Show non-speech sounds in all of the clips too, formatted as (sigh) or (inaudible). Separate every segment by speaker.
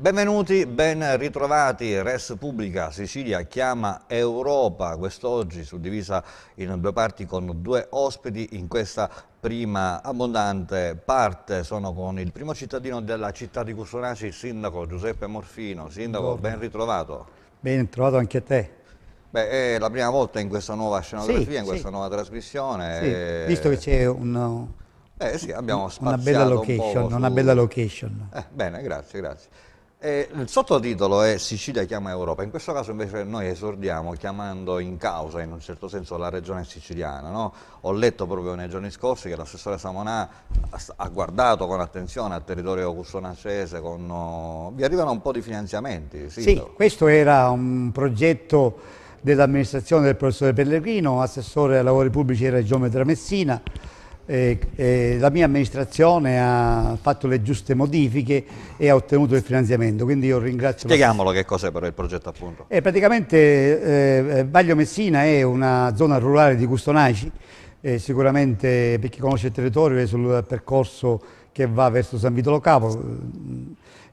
Speaker 1: Benvenuti, ben ritrovati. Res Pubblica Sicilia chiama Europa quest'oggi, suddivisa in due parti con due ospiti in questa prima abbondante parte. Sono con il primo cittadino della città di Custonaci, il sindaco Giuseppe Morfino. Sindaco, Buongiorno. ben ritrovato.
Speaker 2: Ben trovato anche a te.
Speaker 1: Beh, è la prima volta in questa nuova scenografia, sì, in questa sì. nuova trasmissione. Sì, e... Visto che
Speaker 2: c'è un...
Speaker 1: Eh sì, abbiamo spaziato una bella location, un su... una bella
Speaker 2: location.
Speaker 1: Eh, bene, grazie, grazie. Eh, il sottotitolo è Sicilia chiama Europa, in questo caso invece noi esordiamo chiamando in causa in un certo senso la regione siciliana. No? Ho letto proprio nei giorni scorsi che l'assessore Samonà ha guardato con attenzione al territorio custonacese, con, oh, vi arrivano un po' di finanziamenti. Sì, sì
Speaker 2: questo era un progetto dell'amministrazione del professore Pellegrino, assessore ai lavori pubblici della Geometra Messina, eh, eh, la mia amministrazione ha fatto le giuste modifiche e ha ottenuto il finanziamento, quindi io ringrazio... Spieghiamolo
Speaker 1: che cos'è però il progetto appunto.
Speaker 2: Eh, praticamente eh, eh, Baglio Messina è una zona rurale di Custonaci, eh, sicuramente per chi conosce il territorio è sul percorso che va verso San Vitolo Capo,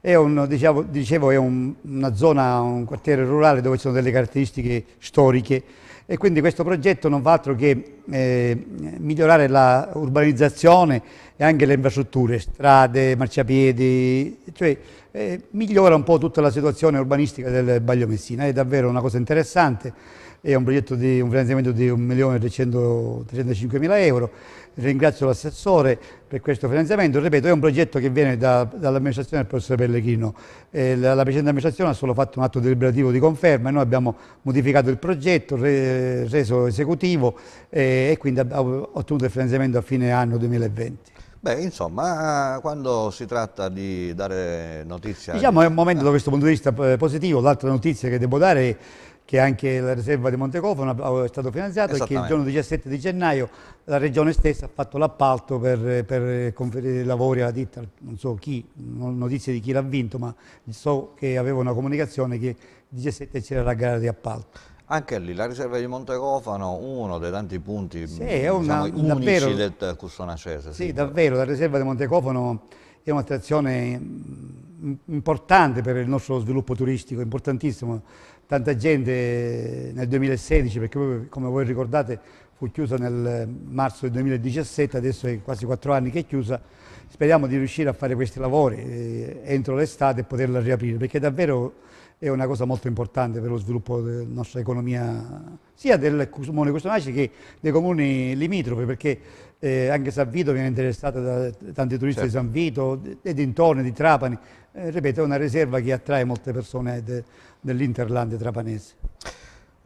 Speaker 2: è un, diciamo, dicevo, è un, una zona, un quartiere rurale dove ci sono delle caratteristiche storiche e quindi questo progetto non fa altro che eh, migliorare l'urbanizzazione e anche le infrastrutture, strade, marciapiedi, cioè eh, migliora un po' tutta la situazione urbanistica del Baglio Messina, è davvero una cosa interessante, è un progetto di un finanziamento di 1.305.000 euro, ringrazio l'assessore per questo finanziamento, ripeto è un progetto che viene da, dall'amministrazione del professor Pellechino, eh, la, la precedente amministrazione ha solo fatto un atto deliberativo di conferma e noi abbiamo modificato il progetto, re, reso esecutivo eh, e quindi abbiamo ottenuto il finanziamento a fine anno 2020.
Speaker 1: Beh, insomma, quando si tratta di dare notizie... Diciamo è un momento
Speaker 2: da eh. questo punto di vista eh, positivo, l'altra notizia che devo dare è che anche la riserva di Montecofano è stata finanziata e che il giorno 17 di gennaio la regione stessa ha fatto l'appalto per, per, conferire i lavori alla ditta, non so chi, notizie di chi l'ha vinto, ma so che aveva una comunicazione che il 17 c'era la gara di appalto.
Speaker 1: Anche lì la riserva di Monterofano, uno dei tanti punti sì, mm, è una, diciamo, davvero, del Custonacese. Sì, sì,
Speaker 2: davvero, la riserva di Monterofano è un'attrazione mm, importante per il nostro sviluppo turistico, importantissimo. Tanta gente nel 2016, perché come voi ricordate fu chiusa nel marzo del 2017, adesso è quasi quattro anni che è chiusa, speriamo di riuscire a fare questi lavori eh, entro l'estate e poterla riaprire, perché è davvero è una cosa molto importante per lo sviluppo della nostra economia, sia del comune Custonaci che dei comuni limitrofi, perché eh, anche San Vito viene interessato da tanti turisti certo. di San Vito e dintorni di Trapani. Eh, ripeto, è una riserva che attrae molte persone de, dell'Interland trapanese.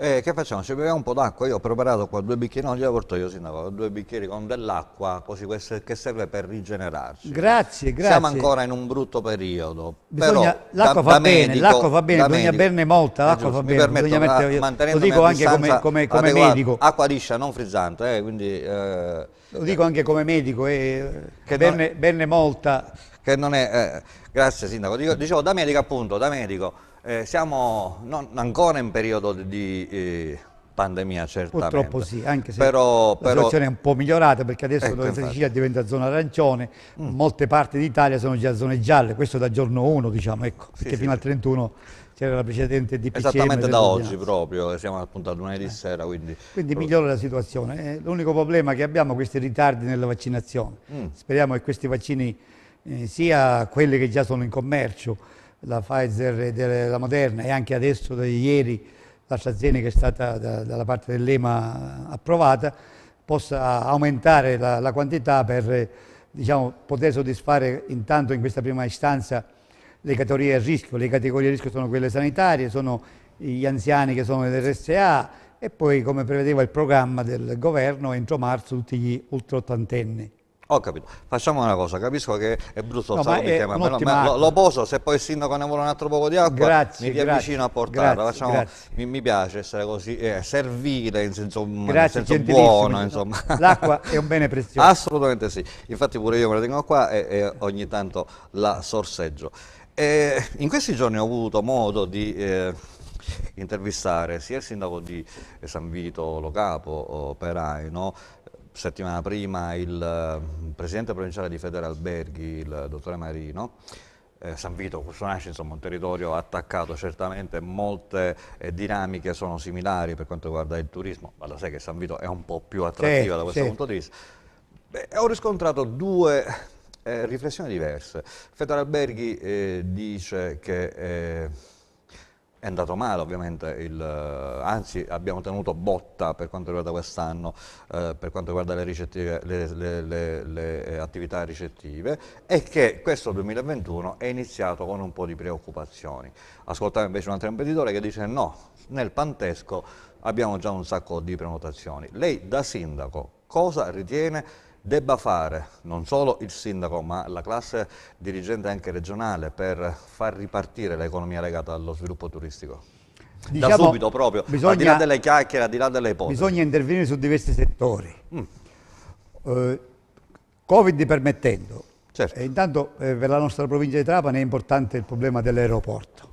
Speaker 1: Eh, che facciamo? Ci beviamo un po' d'acqua, io ho preparato qua due bicchieri, non gli ho portato io sindaco, due bicchieri con dell'acqua, così che serve per rigenerarci. Grazie, grazie. Siamo ancora in un brutto periodo. Bisogna, l'acqua, fa bene, l'acqua fa bene, bisogna medico. berne molta, eh, l'acqua fa bene. Permetto, bisogna mettere, mantenendo lo dico anche come, come, come medico. Acqua liscia, non frizzante, eh, quindi... Eh,
Speaker 2: lo dico anche come medico, eh, che berne,
Speaker 1: non, berne molta. Che non è... Eh, grazie sindaco, dicevo da medico appunto, da medico eh, siamo non, ancora in periodo di eh, pandemia, certamente. Purtroppo sì, anche se però, la però... situazione è un po'
Speaker 2: migliorata perché adesso ecco, la Sicilia diventa zona arancione, mm. molte parti d'Italia sono già zone gialle, questo da giorno 1 diciamo, ecco, perché sì, fino sì. al 31 c'era la precedente DPCM. Esattamente da oggi
Speaker 1: proprio, eh, siamo appunto a lunedì eh. sera. Quindi, quindi eh, migliora
Speaker 2: la situazione. Eh, l'unico problema che abbiamo è questi ritardi nella vaccinazione. Mm. Speriamo che questi vaccini, sia quelli che già sono in commercio, la Pfizer e della Moderna e anche adesso da ieri l'AstraZeneca è stata da, dalla parte dell'EMA approvata, possa aumentare la, la quantità per diciamo, poter soddisfare intanto in questa prima istanza le categorie a rischio. Le categorie a rischio sono quelle sanitarie, sono gli anziani che sono nell'RSA e poi come prevedeva il programma del governo entro marzo tutti gli ultraottantenni.
Speaker 1: Ho capito. Facciamo una cosa, capisco che è brutto no, il tema, però, ma lo, lo, poso, se poi il sindaco ne vuole un altro poco di acqua, grazie, mi avvicino a portarla. Grazie, Facciamo, grazie. Mi, mi, piace essere così, eh, servile in senso, in senso buono. (laughs) L'acqua è un bene prezioso. Assolutamente sì. Infatti pure io me la tengo qua e, e ogni tanto la sorseggio. E in questi giorni ho avuto modo di... Eh, intervistare sia il sindaco di San Vito Lo Capo, eh, Peraino, settimana prima eh, il presidente provinciale di Federalberghi, il dottore Marino, eh, San Vito questo nasce insomma un territorio attaccato certamente, molte eh, dinamiche sono similari per quanto riguarda il turismo, ma lo sai che San Vito è un po' più attrattiva sì, da questo sì. punto di vista. Beh, ho riscontrato due eh, riflessioni diverse. Federalberghi eh, dice che eh, è andato male ovviamente, il, eh, anzi abbiamo tenuto botta per quanto riguarda quest'anno, eh, per quanto riguarda le, ricettive, le, le, le, eh, attività ricettive e che questo 2021 è iniziato con un po' di preoccupazioni. Ascoltavo invece un altro imprenditore che dice no, nel Pantesco abbiamo già un sacco di prenotazioni. Lei da sindaco cosa ritiene? debba fare non solo il sindaco ma la classe dirigente anche regionale per far ripartire l'economia legata allo sviluppo turistico? Diciamo, da subito proprio, bisogna, al di là delle chiacchiere, al di là delle ipotesi.
Speaker 2: Bisogna intervenire su diversi settori. Mm. Eh, Covid permettendo. Certo. Eh, intanto eh, per la nostra provincia di Trapani è importante il problema dell'aeroporto.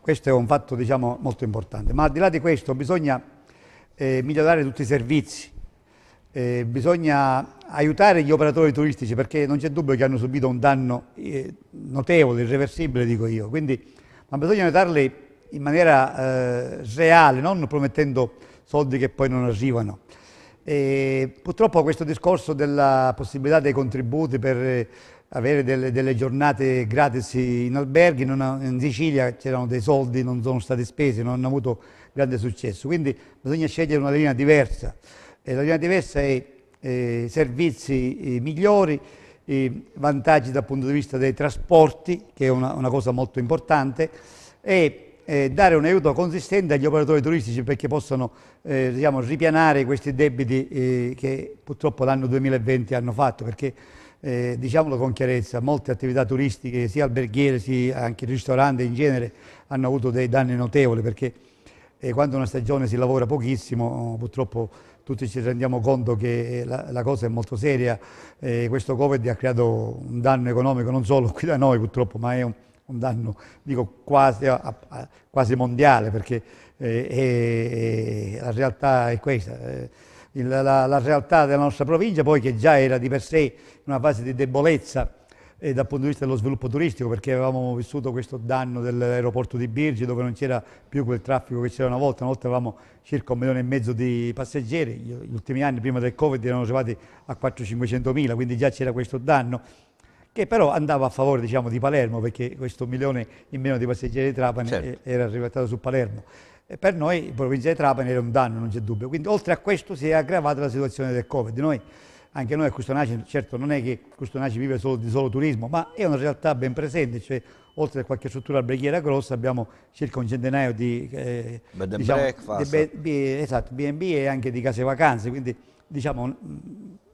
Speaker 2: Questo è un fatto diciamo, molto importante. Ma al di là di questo bisogna eh, migliorare tutti i servizi. Eh, bisogna aiutare gli operatori turistici perché non c'è dubbio che hanno subito un danno eh, notevole, irreversibile dico io, Quindi, ma bisogna aiutarli in maniera eh, reale, non promettendo soldi che poi non arrivano. E purtroppo questo discorso della possibilità dei contributi per eh, avere delle, delle giornate gratis in alberghi, non, in Sicilia c'erano dei soldi, non sono stati spesi, non hanno avuto grande successo, quindi bisogna scegliere una linea diversa. Eh, la linea diversa è eh, servizi eh, migliori, eh, vantaggi dal punto di vista dei trasporti, che è una, una cosa molto importante, e eh, dare un aiuto consistente agli operatori turistici perché possano eh, diciamo, ripianare questi debiti che purtroppo l'anno 2020 hanno fatto, perché diciamolo con chiarezza, molte attività turistiche, sia alberghiere, sia anche ristoranti in genere, hanno avuto dei danni notevoli perché quando una stagione si lavora pochissimo purtroppo tutti ci rendiamo conto che eh, la, la cosa è molto seria, eh, questo Covid ha creato un danno economico non solo qui da noi purtroppo, ma è un, un danno dico, quasi, a, a, quasi, mondiale perché eh, è, la realtà è questa. Eh, la, la, la realtà della nostra provincia poi che già era di per sé in una fase di debolezza eh, dal punto di vista dello sviluppo turistico perché avevamo vissuto questo danno dell'aeroporto di Birgi dove non c'era più quel traffico che c'era una volta, una volta avevamo circa un milione e mezzo di passeggeri, gli ultimi anni prima del Covid erano arrivati a 400-500 mila, quindi già c'era questo danno che però andava a favore diciamo, di Palermo perché questo milione in meno di passeggeri di Trapani certo. era arrivato su Palermo. E per noi, in provincia di Trapani, era un danno, non c'è dubbio. Quindi oltre a questo si è aggravata la situazione del Covid. Noi, anche noi a Custonaci, certo non è che Custonaci vive solo di solo turismo, ma è una realtà ben presente, cioè oltre a qualche struttura alberghiera grossa abbiamo circa un centinaio di eh, diciamo, B&B esatto, e anche di case vacanze, quindi diciamo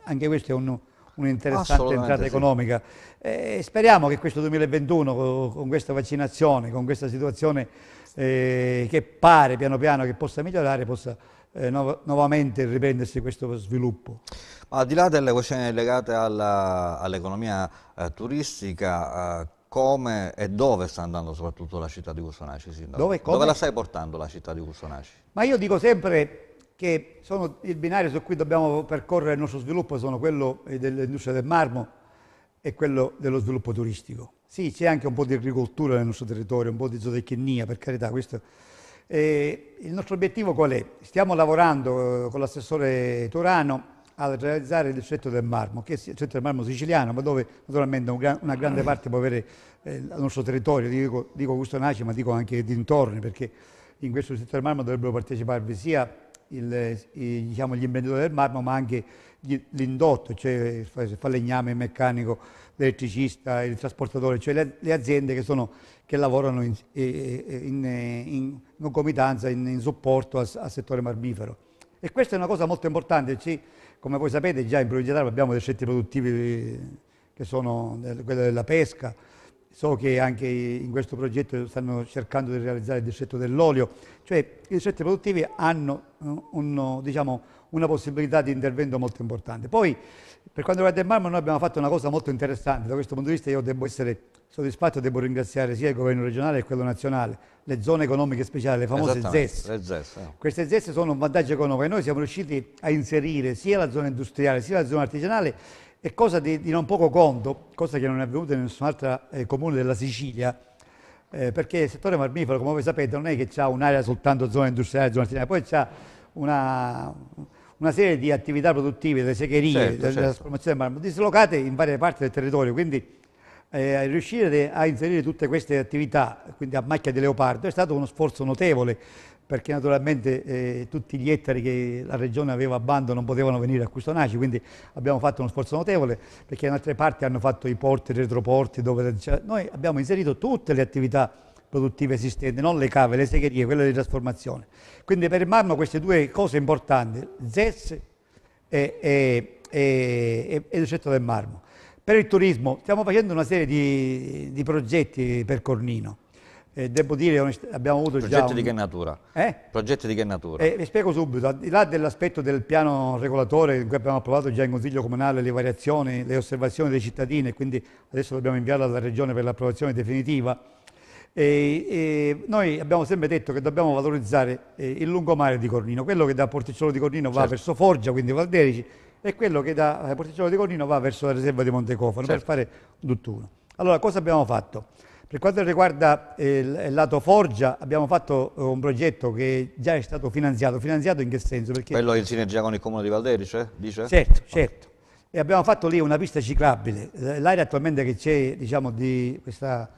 Speaker 2: anche questo è un, un'interessante entrata sì. economica. Eh, speriamo che questo 2021 con questa vaccinazione, con questa situazione eh, che pare piano piano che possa migliorare, possa eh, no, nuovamente riprendersi questo sviluppo.
Speaker 1: Ma al di là delle questioni legate all'economia eh, turistica, eh, come e dove sta andando soprattutto la città di Custonaci, Dove, dove, la stai portando la città di Custonaci?
Speaker 2: Ma io dico sempre che sono, il binario su cui dobbiamo percorrere il nostro sviluppo sono quello eh, dell'industria del marmo e quello dello sviluppo turistico. Sì, c'è anche un po' di agricoltura nel nostro territorio, un po' di zootecnia, per carità, questo e il nostro obiettivo qual è? Stiamo lavorando eh, con l'assessore Torano a realizzare il distretto del marmo, che è il centro del marmo siciliano, ma dove naturalmente una grande parte può avere eh, il nostro territorio, dico, dico Custonaci, ma dico anche dintorni, perché in questo distretto del marmo dovrebbero parteciparvi sia il, eh, i, diciamo, gli imprenditori del marmo, ma anche l'indotto, cioè il falegname, il meccanico, l'elettricista, il trasportatore, cioè le, le aziende che, sono, che lavorano in, in, in, in concomitanza, in, supporto al settore marmifero. E questa è una cosa molto importante, ci, come voi sapete già in provincia d'Arba abbiamo dei centri produttivi che sono quello della pesca, So che anche in questo progetto stanno cercando di realizzare il distretto dell'olio, cioè i distretti produttivi hanno eh, un, diciamo, una possibilità di intervento molto importante. Poi per quanto riguarda il marmo noi abbiamo fatto una cosa molto interessante, da questo punto di vista io devo essere soddisfatto, devo ringraziare sia il governo regionale che quello nazionale, le zone economiche speciali, le famose ZES. Le ZES eh. Queste ZES sono un vantaggio economico e noi siamo riusciti a inserire sia la zona industriale sia la zona artigianale e cosa di, di non poco conto, cosa che non è avvenuta in nessun'altra eh, comune della Sicilia, eh, perché il settore marmifero, come voi sapete, non è che ha un'area soltanto zona industriale, zona artigianale, poi c'ha una, una, serie di attività produttive, delle segherie, certo, della certo. trasformazione del marmo, dislocate in varie parti del territorio, quindi eh, riuscire a inserire tutte queste attività, quindi a macchia di leopardo, è stato uno sforzo notevole perché naturalmente eh, tutti gli ettari che la regione aveva a bando non potevano venire a Custonaci, quindi abbiamo fatto uno sforzo notevole, perché in altre parti hanno fatto i porti, i retroporti, dove noi abbiamo inserito tutte le attività produttive esistenti, non le cave, le segherie, quelle di trasformazione. Quindi per il marmo queste due cose importanti, ZES e, e, e, e il centro del marmo. Per il turismo stiamo facendo una serie di, di progetti per Cornino. Eh, devo dire, abbiamo avuto Progetto già... Un... Eh? di che natura? Eh?
Speaker 1: Progetto di che natura? Eh, vi
Speaker 2: spiego subito, al di là dell'aspetto del piano regolatore in cui abbiamo approvato già in Consiglio Comunale le variazioni, le osservazioni dei cittadini, e quindi adesso dobbiamo inviarla alla Regione per l'approvazione definitiva, eh, noi abbiamo sempre detto che dobbiamo valorizzare il lungomare di Cornino, quello che da Porticciolo di Cornino certo. va verso Forgia, quindi Valderici, e quello che da eh, Porticciolo di Cornino va verso la riserva di Montecofano certo. per fare tutt'uno. Allora, cosa abbiamo fatto? Per quanto riguarda eh, il lato Forgia, abbiamo fatto eh, un progetto che già è stato finanziato. Finanziato in che senso? Perché... Quello
Speaker 1: in sinergia con il comune di Valderice, cioè, dice? Certo,
Speaker 2: certo. E abbiamo fatto lì una pista ciclabile. L'area attualmente che c'è, diciamo, di questa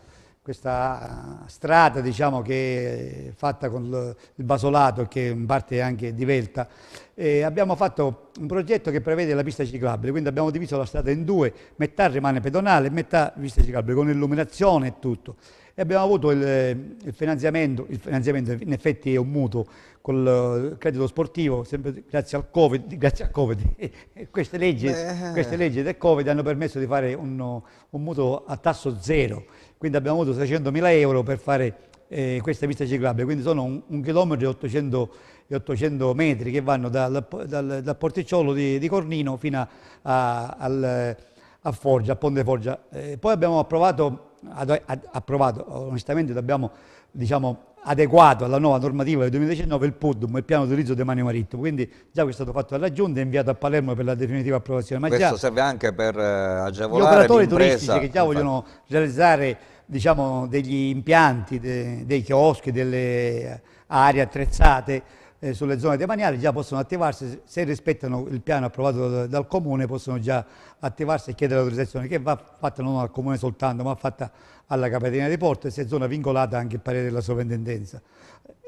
Speaker 2: questa eh, strada diciamo, che è fatta con il basolato che in parte è anche di velta e abbiamo fatto un progetto che prevede la pista ciclabile quindi abbiamo diviso la strada in due metà rimane pedonale e metà pista ciclabile con illuminazione e tutto e abbiamo avuto il, il, finanziamento il finanziamento in effetti è un mutuo con il credito sportivo sempre grazie al covid, (laughs) grazie al COVID. (laughs) queste, leggi, queste leggi del covid hanno permesso di fare un, un mutuo a tasso zero quindi abbiamo avuto 600.000 euro per fare eh, questa pista ciclabile, quindi sono un, un chilometro e 800, 800, metri che vanno dal, dal, dal porticciolo di, di, Cornino fino a, a, al, a Forgia, a Ponte Forgia. Eh, poi abbiamo approvato, ad, ad, approvato onestamente abbiamo diciamo, adeguato alla nuova normativa del 2019 il PUDUM, il piano di utilizzo del demanio marittimo, quindi già questo è stato fatto alla Giunta e inviato a Palermo per la definitiva approvazione. Ma Questo serve
Speaker 1: anche per eh, agevolare gli operatori turistici che già vogliono
Speaker 2: realizzare diciamo, degli impianti, de, dei chioschi, delle aree attrezzate eh, sulle zone demaniali già possono attivarsi, se rispettano il piano approvato dal, dal comune possono già attivarsi e chiedere l'autorizzazione che va fatta non al comune soltanto ma fatta alla capitania di porto e se è zona vincolata anche il parere della sovrintendenza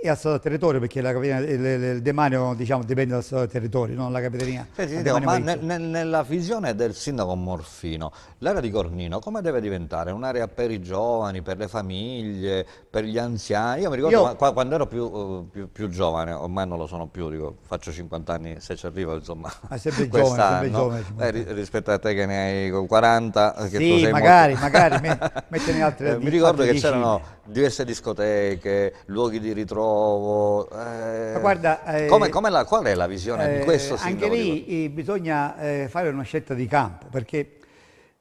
Speaker 2: e al stato del territorio perché capitania, il, il, demanio diciamo, dipende dal stato del territorio, non la
Speaker 1: capitania. Senti, dico, ma ne, ne, nella visione del sindaco Morfino, l'area di Cornino come deve diventare? Un'area per i giovani, per le famiglie, per gli anziani? Io mi ricordo Io... Ma, quando ero più, eh, più, più, giovane, ormai non lo sono più, dico, faccio 50 anni se ci arrivo, insomma. Ma ah, sempre (laughs) giovane, sempre giovane. Eh, rispetto a te che ne hai 40, che sì, magari, molto... magari, (laughs) me, mettene altre. Eh, mi ricordo che c'erano diverse discoteche, luoghi di ritrovo eh, guarda, eh, come, come la, qual è la visione eh, di questo Anche lì
Speaker 2: eh, bisogna eh, fare una scelta di campo, perché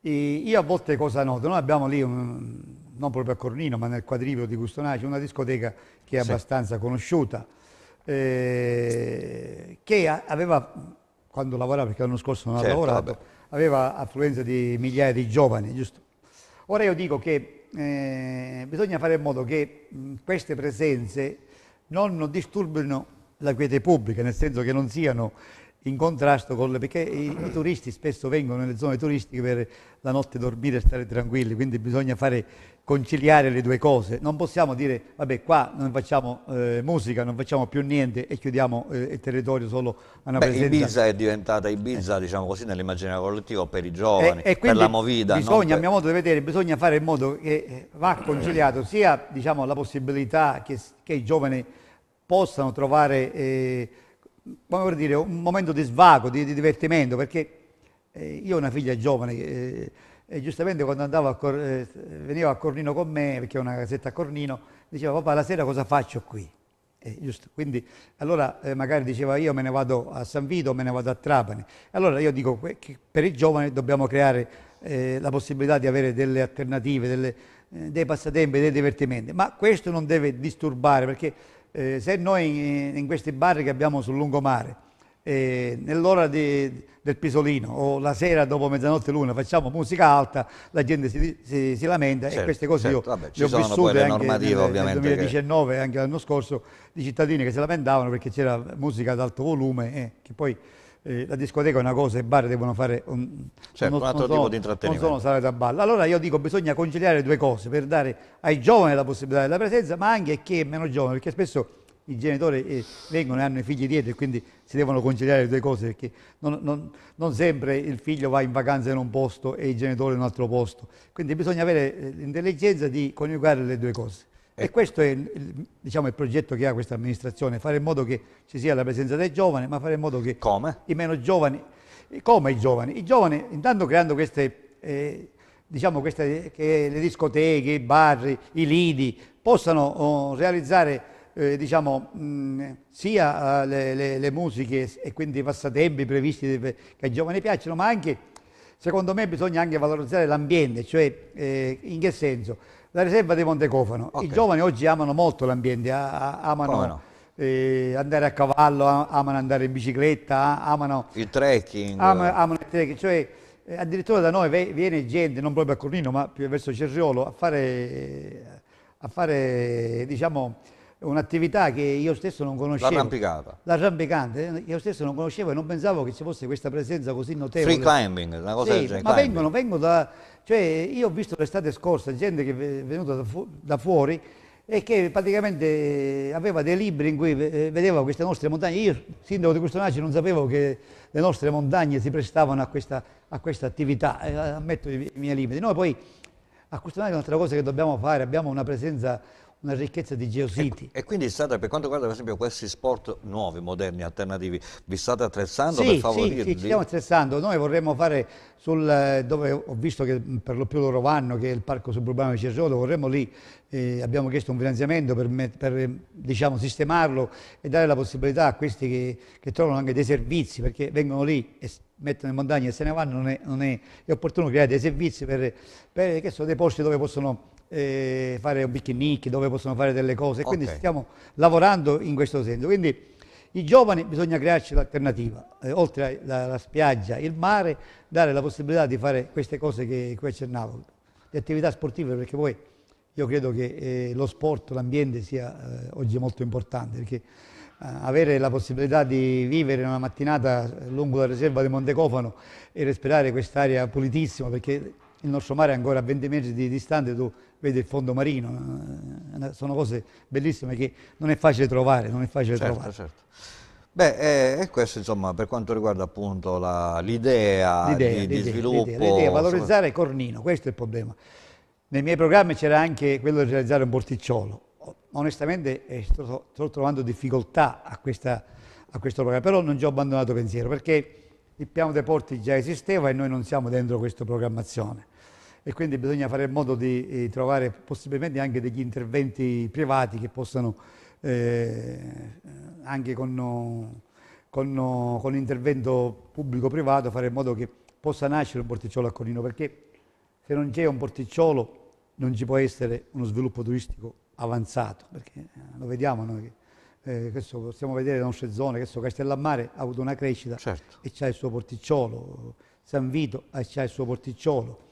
Speaker 2: eh, io a volte cosa noto? Noi abbiamo lì, un, non proprio a Cornino, ma nel quadrivio di Custonaci, una discoteca che è sì. abbastanza conosciuta, che aveva, quando lavorava, perché l'anno scorso non certo, lavorato, vabbè. aveva affluenza di migliaia di giovani, giusto? Ora io dico che eh, bisogna fare in modo che mh, queste presenze non disturbino la quiete pubblica, nel senso che non siano in contrasto con le... perché i, i, turisti spesso vengono nelle zone turistiche per la notte dormire e stare tranquilli, quindi bisogna fare conciliare le due cose. Non possiamo dire, vabbè, qua non facciamo eh, musica, non facciamo più niente e chiudiamo eh, il territorio solo a una Beh, presenza. Ibiza è
Speaker 1: diventata Ibiza, eh. diciamo così, nell'immaginario collettivo per i eh, giovani, e, e per la movida. Bisogna, per... a mio modo
Speaker 2: di vedere, bisogna fare in modo che eh, va conciliato sia diciamo, la possibilità che, che i giovani possano trovare eh, dire, un momento di svago, di, di divertimento, perché eh, io ho una figlia giovane eh, e giustamente quando a Cor, eh, veniva a Cornino con me, perché ho una casetta a Cornino, diceva papà la sera cosa faccio qui? Eh, Quindi allora eh, magari diceva io me ne vado a San Vito, me ne vado a Trapani. Allora io dico che per i giovani dobbiamo creare la possibilità di avere delle alternative, delle, dei passatempi, dei divertimenti, ma questo non deve disturbare perché eh, se noi in, questi bar che abbiamo sul lungomare, eh, nell'ora del pisolino o la sera dopo mezzanotte l'una facciamo musica alta, la gente si, si, si lamenta certo, e queste cose certo, io vabbè, le ho vissute anche nel, nel 2019 che... anche l'anno scorso di cittadini che si lamentavano perché c'era musica ad alto volume eh, che poi eh, la discoteca è una cosa, e i bar devono fare un, certo, non, un altro tipo sono, di intrattenimento. Non sono sale da ballo. Allora io dico bisogna conciliare le due cose per dare ai giovani la possibilità della presenza, ma anche a chi è meno giovane, perché spesso i genitori eh, vengono e hanno i figli dietro e quindi si devono conciliare le due cose perché non, non, non, sempre il figlio va in vacanza in un posto e il genitore in un altro posto. Quindi bisogna avere eh, l'intelligenza di coniugare le due cose. E questo è il, diciamo, il progetto che ha questa amministrazione, fare in modo che ci sia la presenza dei giovani, ma fare in modo che come? i meno giovani, come i giovani? I giovani, intanto creando queste, eh, diciamo queste che le discoteche, i bar, i lidi, possano oh, realizzare eh, diciamo, mh, sia eh, le, le, le, musiche e quindi i passatempi previsti che ai giovani piacciono, ma anche, secondo me, bisogna anche valorizzare l'ambiente, cioè eh, in che senso? la riserva di Montecofano. Okay. I giovani oggi amano molto l'ambiente, amano no? eh, andare a cavallo, amano andare in bicicletta, amano...
Speaker 1: Il trekking. Amano,
Speaker 2: amano il trekking, cioè eh, addirittura da noi viene gente, non proprio a Corrino, ma più verso Cerriolo, a fare, a fare diciamo, un'attività che io stesso non conoscevo. L'arrampicata. L'arrampicante, eh, io stesso non conoscevo e non pensavo che ci fosse questa presenza così notevole. Free climbing,
Speaker 1: una cosa sì, del genere. Ma vengono,
Speaker 2: vengono da cioè io ho visto l'estate scorsa gente che è venuta da, fu da fuori e che praticamente eh, aveva dei libri in cui eh, vedeva queste nostre montagne. Io, sindaco di Custonaci, non sapevo che le nostre montagne si prestavano a questa, a questa attività, eh, ammetto i, miei limiti. Noi poi a Custonaci un'altra cosa che dobbiamo fare, abbiamo una presenza una ricchezza di
Speaker 1: geositi. E, e quindi state, per quanto riguarda per esempio questi sport nuovi, moderni, alternativi, vi state attrezzando sì, per favorirli? Sì, sì, ci stiamo
Speaker 2: attrezzando. Noi vorremmo fare, sul, eh, dove ho visto che per lo più loro vanno, che è il parco suburbano di Cersolo, vorremmo lì, eh, abbiamo chiesto un finanziamento per, per eh, diciamo, sistemarlo e dare la possibilità a questi che, che, trovano anche dei servizi, perché vengono lì e mettono in montagna e se ne vanno, non è, non è, è opportuno creare dei servizi per, per so, dei posti dove possono eh, fare obichinichi, dove possono fare delle cose. Okay. Quindi stiamo lavorando in questo senso. Quindi i giovani bisogna crearci l'alternativa, eh, oltre alla spiaggia, il mare, dare la possibilità di fare queste cose che qui accennavo, le attività sportive, perché poi io credo che eh, lo sport, l'ambiente sia eh, oggi molto importante, perché eh, avere la possibilità di vivere una mattinata lungo la riserva di Montecofano e respirare quest'aria pulitissima, perché il nostro mare è ancora a 20 metri di distanza, tu vede il fondo marino, eh, eh, sono cose bellissime che non è facile trovare, non è facile certo, trovare.
Speaker 1: Certo. Beh, eh, e questo insomma per quanto riguarda appunto l'idea di, di, sviluppo. L'idea, valorizzare
Speaker 2: Cornino, questo è il problema. Nei miei programmi c'era anche quello di realizzare un porticciolo. Onestamente eh, sto, sto, trovando difficoltà a, questa, a, questo programma, però non ci ho abbandonato pensiero perché il piano dei porti già esisteva e noi non siamo dentro questa programmazione e quindi bisogna fare in modo di eh, trovare possibilmente anche degli interventi privati che possano eh, anche con, con, con intervento pubblico-privato fare in modo che possa nascere un porticciolo a Conino perché se non c'è un porticciolo non ci può essere uno sviluppo turistico avanzato perché eh, lo vediamo noi eh, questo possiamo vedere le nostre zone, questo Castellammare ha avuto una crescita certo. e c'è il suo porticciolo, San Vito ha il suo porticciolo,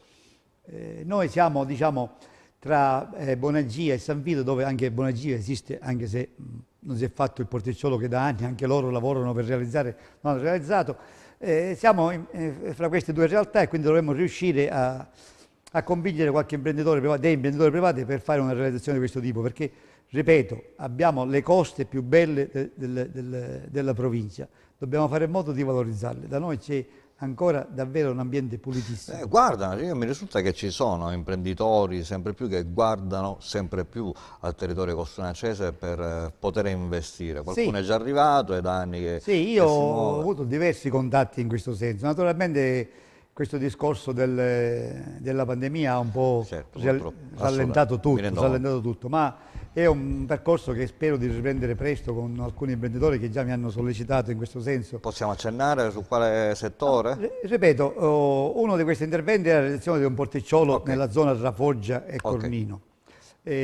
Speaker 2: eh, noi siamo, diciamo, tra eh, Bonagia e San Vito, dove anche Bonagia esiste, anche se mh, non si è fatto il porticciolo che da anni anche loro lavorano per realizzare, non hanno realizzato. Eh, siamo in, eh, fra queste due realtà e quindi dovremmo riuscire a, a convincere qualche imprenditore privato, dei imprenditori privati per fare una realizzazione di questo tipo, perché, ripeto, abbiamo le coste più belle de, de, de, della provincia, dobbiamo fare in modo di valorizzarle. Da noi c'è ancora davvero un ambiente pulitissimo. Eh,
Speaker 1: guardano, io mi risulta che ci sono imprenditori sempre più che guardano sempre più al territorio costonacese per eh, poter investire. Qualcuno sì. è già arrivato, è da anni che Sì, io che ho
Speaker 2: avuto diversi contatti in questo senso. Naturalmente questo discorso del, della pandemia ha un po' certo, rallentato, tutto, rallentato tutto, ma è un percorso che spero di riprendere presto con alcuni imprenditori che già mi hanno sollecitato in questo senso.
Speaker 1: Possiamo accennare su quale settore? No, eh,
Speaker 2: ripeto, oh, uno di questi interventi è la realizzazione di un porticciolo okay. nella zona tra Foggia e Cornino. Okay. E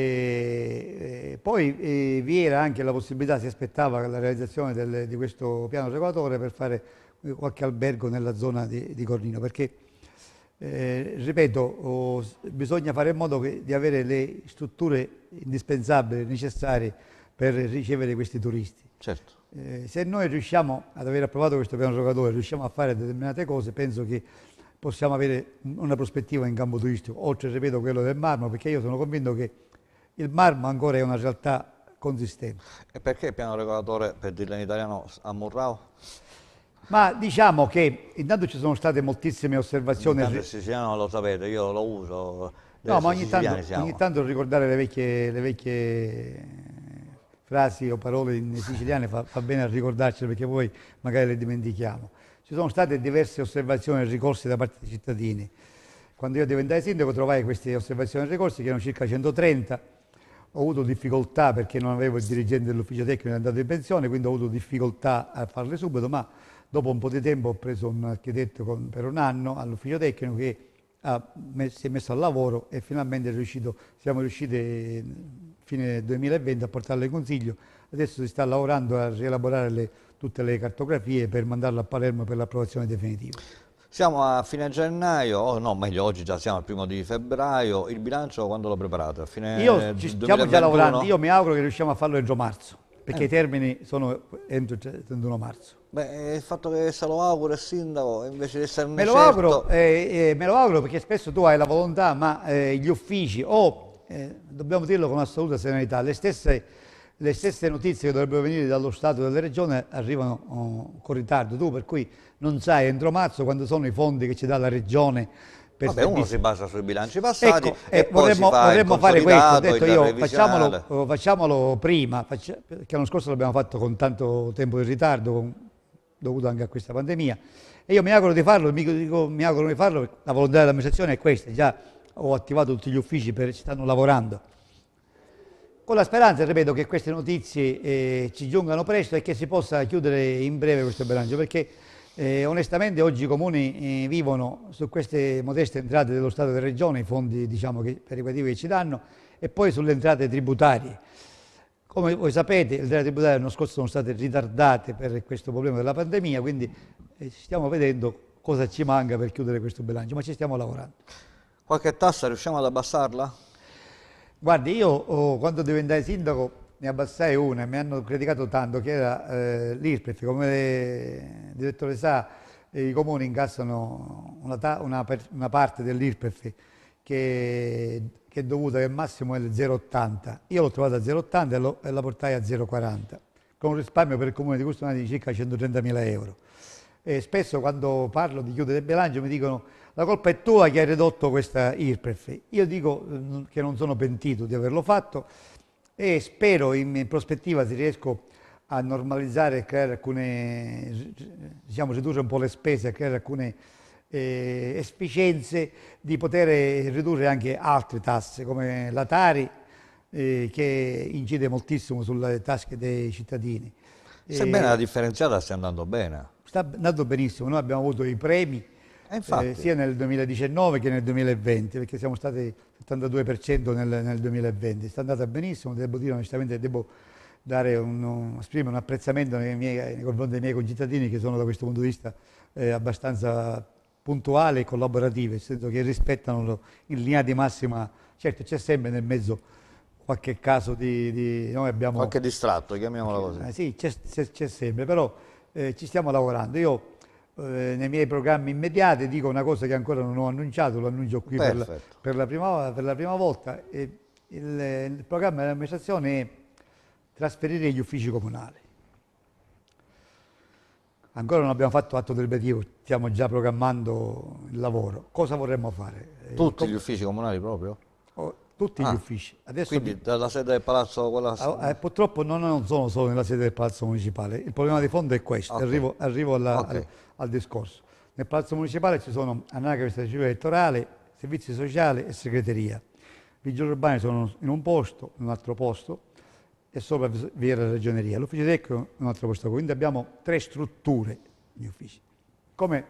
Speaker 2: eh, poi eh, vi era anche la possibilità, si aspettava la realizzazione del, di questo piano regolatore per fare qualche albergo nella zona di, di Cornino, perché eh, ripeto, oh, bisogna fare in modo che, di avere le strutture indispensabili, necessarie per ricevere questi turisti. Certo. Eh, se noi riusciamo ad aver approvato questo piano giocatore, riusciamo a fare determinate cose, penso che possiamo avere una prospettiva in campo turistico, oltre, ripeto, quello del marmo, perché io sono convinto che il marmo ancora è una realtà consistente.
Speaker 1: E perché il piano regolatore, per dirla in italiano, a Murrao?
Speaker 2: Ma diciamo che intanto ci sono state moltissime osservazioni. Intanto il
Speaker 1: siciliano lo sapete, io lo uso. No, ma ogni tanto, diciamo. ogni
Speaker 2: tanto, ricordare le vecchie, le vecchie, frasi o parole in siciliano fa, fa bene a ricordarcele perché poi magari le dimentichiamo. Ci sono state diverse osservazioni e ricorsi da parte dei cittadini. Quando io diventai sindaco trovai queste osservazioni e ricorsi che erano circa 130. Ho avuto difficoltà perché non avevo il dirigente dell'ufficio tecnico, era andato in pensione, quindi ho avuto difficoltà a farle subito, ma Dopo un po' di tempo ho preso un architetto con, per un anno all'ufficio tecnico che ha, si è messo al lavoro e finalmente riuscito, siamo riusciti eh, fine 2020 a portarlo in consiglio. Adesso si sta lavorando a rielaborare le, tutte le cartografie per mandarlo a Palermo per l'approvazione definitiva.
Speaker 1: Siamo a fine gennaio, o no, meglio oggi già siamo al primo di febbraio, il bilancio quando lo preparate? A fine io ci stiamo 2021? già lavorando,
Speaker 2: io mi auguro che riusciamo a farlo entro marzo perché eh. i termini sono entro il 31 marzo.
Speaker 1: Beh, eh, il fatto che se lo auguro il sindaco invece di essere un me, certo...
Speaker 2: eh, eh, me lo auguro perché spesso tu hai la volontà, ma eh, gli uffici o, eh, dobbiamo dirlo con assoluta serenità, le stesse, le stesse, notizie che dovrebbero venire dallo Stato e dalle Regioni arrivano oh, con ritardo, tu per cui non sai entro marzo quando sono i fondi che ci dà la Regione per Vabbè, uno si basa sui bilanci passati ecco, e, e eh, vorremmo, fa vorremmo fare questo, ho detto io, facciamolo, oh, facciamolo, prima, faccia, perché l'anno scorso l'abbiamo fatto con tanto tempo di ritardo, con, dovuto anche a questa pandemia, e io mi auguro di farlo, mi, dico, mi auguro di farlo, la volontà dell'amministrazione è questa, già ho attivato tutti gli uffici, per, ci stanno lavorando. Con la speranza, ripeto, che queste notizie eh, ci giungano presto e che si possa chiudere in breve questo bilancio, perché eh, onestamente oggi i comuni eh, vivono su queste modeste entrate dello Stato e della Regione, i fondi diciamo, che, perequativi che ci danno, e poi sulle entrate tributarie. Come voi sapete, le entrate tributarie l'anno scorso sono state ritardate per questo problema della pandemia, quindi eh, stiamo vedendo cosa ci manca per chiudere questo bilancio, ma ci stiamo lavorando.
Speaker 1: Qualche tassa riusciamo ad abbassarla?
Speaker 2: Guardi, io oh, quando diventai sindaco ne abbassai una, mi hanno criticato tanto, che era eh, l'IRPEF, come il direttore sa, eh, i comuni incassano una, una, una parte dell'IRPEF che, che, è dovuta, che il massimo è 0,80. Io l'ho trovata a 0,80 e, lo, e la portai a 0,40, con un risparmio per il comune di Custona di circa 130.000 euro. E spesso quando parlo di chiudere il bilancio mi dicono la colpa è tua che hai ridotto questa IRPEF. Io dico mm, che non sono pentito di averlo fatto, e spero in prospettiva se riesco a normalizzare e creare alcune, diciamo ridurre un po' le spese, creare alcune eh, efficienze, di poter eh, ridurre anche altre tasse come la Tari eh, che incide moltissimo sulle tasche dei cittadini. Sebbene eh, la
Speaker 1: differenziata stia andando bene.
Speaker 2: Sta andando benissimo, noi abbiamo avuto i premi eh, eh, sia nel 2019 che nel 2020, perché siamo stati 72% nel, nel 2020. Sta andata benissimo, devo dire onestamente, devo un, esprimere un apprezzamento nei, miei, nei, confronti dei miei concittadini che sono da questo punto di vista eh, abbastanza puntuali e collaborativi, nel senso che rispettano in linea di massima, certo c'è sempre nel mezzo qualche caso di... di noi abbiamo, qualche
Speaker 1: distratto, chiamiamola così. Eh,
Speaker 2: sì, c'è sempre, però eh, ci stiamo lavorando. Io eh, nei miei programmi immediati, dico una cosa che ancora non ho annunciato, lo annuncio qui per la, per la, prima, per la prima volta. E il, il programma dell'amministrazione è trasferire gli uffici comunali. Ancora non abbiamo fatto atto del deliberativo, stiamo già programmando il lavoro. Cosa vorremmo fare? Eh, Tutti gli
Speaker 1: uffici comunali proprio?
Speaker 2: tutti ah, gli uffici. Adesso quindi vi...
Speaker 1: dalla sede del palazzo quella... ah, eh,
Speaker 2: purtroppo non, non, sono solo nella sede del palazzo municipale, il problema di fondo è questo, okay. arrivo, arrivo alla, okay. al, al, discorso. Nel palazzo municipale ci sono anagrafe strategica elettorale, servizi sociali e segreteria. I Vigili urbani sono in un posto, in un altro posto e sopra vi è la ragioneria. L'ufficio tecnico è un altro posto, quindi abbiamo tre strutture di uffici. Come